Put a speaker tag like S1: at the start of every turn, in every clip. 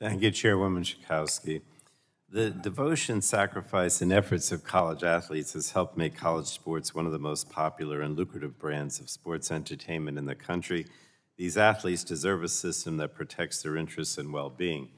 S1: Thank you, Chairwoman Schakowsky. The devotion, sacrifice, and efforts of college athletes has helped make college sports one of the most popular and lucrative brands of sports entertainment in the country. These athletes deserve a system that protects their interests and well being.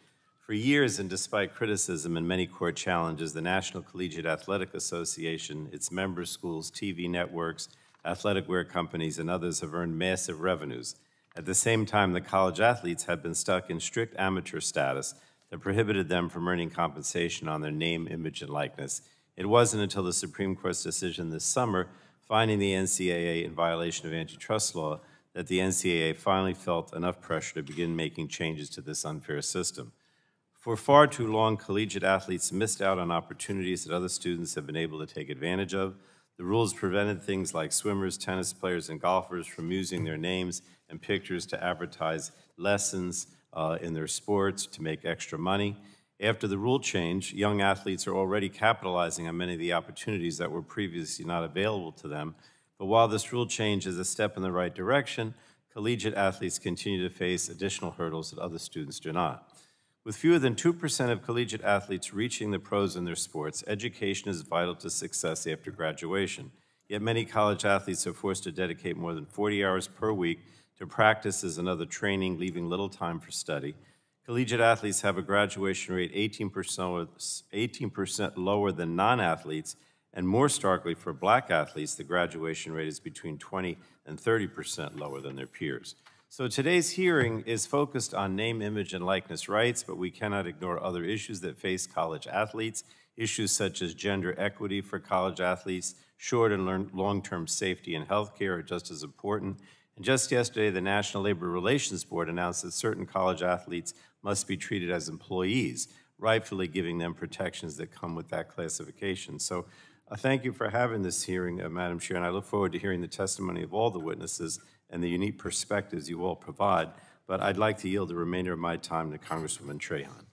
S1: For years, and despite criticism and many court challenges, the National Collegiate Athletic Association, its member schools, TV networks, athletic wear companies, and others have earned massive revenues. At the same time, the college athletes had been stuck in strict amateur status that prohibited them from earning compensation on their name, image, and likeness. It wasn't until the Supreme Court's decision this summer finding the NCAA in violation of antitrust law that the NCAA finally felt enough pressure to begin making changes to this unfair system. For far too long, collegiate athletes missed out on opportunities that other students have been able to take advantage of, the rules prevented things like swimmers, tennis players, and golfers from using their names and pictures to advertise lessons uh, in their sports to make extra money. After the rule change, young athletes are already capitalizing on many of the opportunities that were previously not available to them. But while this rule change is a step in the right direction, collegiate athletes continue to face additional hurdles that other students do not. With fewer than 2% of collegiate athletes reaching the pros in their sports, education is vital to success after graduation. Yet many college athletes are forced to dedicate more than 40 hours per week to practices and other training, leaving little time for study. Collegiate athletes have a graduation rate 18% lower than non athletes, and more starkly for black athletes, the graduation rate is between 20 and 30% lower than their peers. So today's hearing is focused on name, image, and likeness rights, but we cannot ignore other issues that face college athletes, issues such as gender equity for college athletes, short and long term safety and health care are just as important. And just yesterday, the National Labor Relations Board announced that certain college athletes must be treated as employees, rightfully giving them protections that come with that classification. So uh, thank you for having this hearing, uh, Madam Chair, and I look forward to hearing the testimony of all the witnesses and the unique perspectives you all provide, but I'd like to yield the remainder of my time to Congresswoman Trahan.